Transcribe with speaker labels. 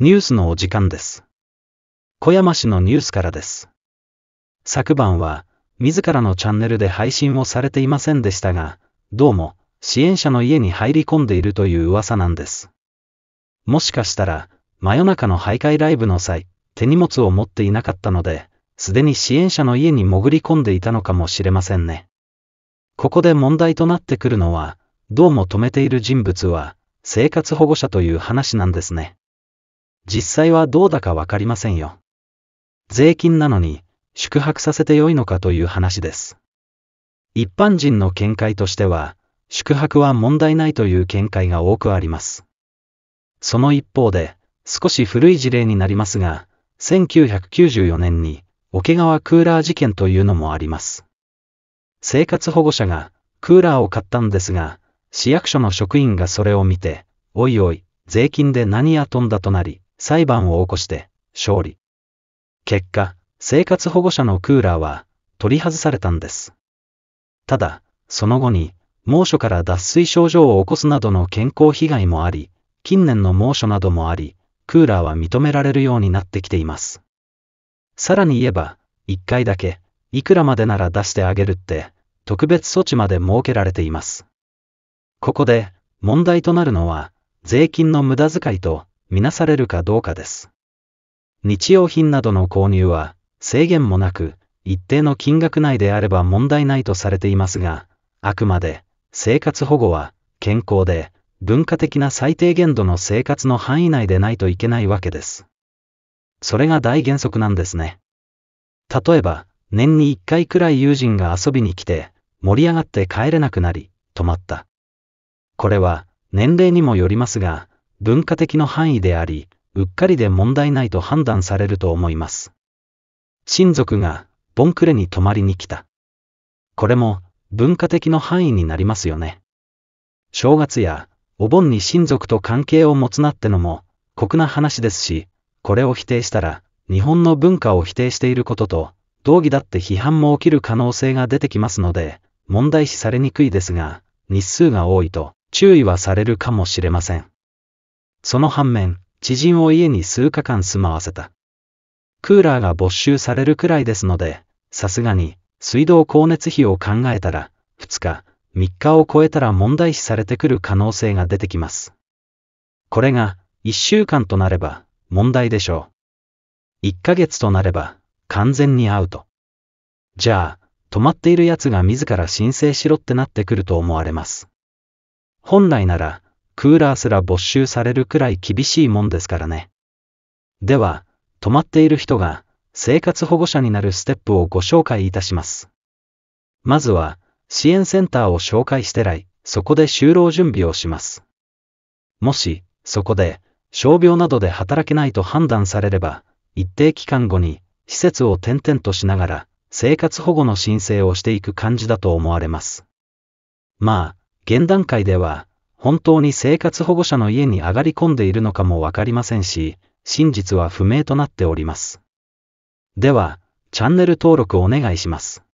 Speaker 1: ニュースのお時間です。小山市のニュースからです。昨晩は、自らのチャンネルで配信をされていませんでしたが、どうも、支援者の家に入り込んでいるという噂なんです。もしかしたら、真夜中の徘徊ライブの際、手荷物を持っていなかったので、すでに支援者の家に潜り込んでいたのかもしれませんね。ここで問題となってくるのは、どうも止めている人物は、生活保護者という話なんですね。実際はどうだかわかりませんよ。税金なのに、宿泊させてよいのかという話です。一般人の見解としては、宿泊は問題ないという見解が多くあります。その一方で、少し古い事例になりますが、1994年に、桶川クーラー事件というのもあります。生活保護者が、クーラーを買ったんですが、市役所の職員がそれを見て、おいおい、税金で何やとんだとなり、裁判を起こして、勝利。結果、生活保護者のクーラーは取り外されたんです。ただ、その後に、猛暑から脱水症状を起こすなどの健康被害もあり、近年の猛暑などもあり、クーラーは認められるようになってきています。さらに言えば、1回だけ、いくらまでなら出してあげるって、特別措置まで設けられています。ここで、問題となるのは、税金の無駄遣いと、みなされるかどうかです。日用品などの購入は制限もなく、一定の金額内であれば問題ないとされていますが、あくまで生活保護は健康で文化的な最低限度の生活の範囲内でないといけないわけです。それが大原則なんですね。例えば、年に1回くらい友人が遊びに来て、盛り上がって帰れなくなり、止まった。これは、年齢にもよりますが、文化的の範囲であり、うっかりで問題ないと判断されると思います。親族が、ボンクレに泊まりに来た。これも、文化的の範囲になりますよね。正月や、お盆に親族と関係を持つなってのも、酷な話ですし、これを否定したら、日本の文化を否定していることと、同義だって批判も起きる可能性が出てきますので、問題視されにくいですが、日数が多いと注意はされるかもしれません。その反面、知人を家に数日間住まわせた。クーラーが没収されるくらいですので、さすがに、水道光熱費を考えたら、2日、3日を超えたら問題視されてくる可能性が出てきます。これが、1週間となれば、問題でしょう。1ヶ月となれば、完全にアウト。じゃあ、止まっている奴が自ら申請しろってなってくると思われます。本来なら、クーラーすら没収されるくらい厳しいもんですからね。では、泊まっている人が生活保護者になるステップをご紹介いたします。まずは、支援センターを紹介して来、そこで就労準備をします。もし、そこで、傷病などで働けないと判断されれば、一定期間後に、施設を転々としながら、生活保護の申請をしていく感じだと思われます。まあ、現段階では、本当に生活保護者の家に上がり込んでいるのかもわかりませんし、真実は不明となっております。では、チャンネル登録お願いします。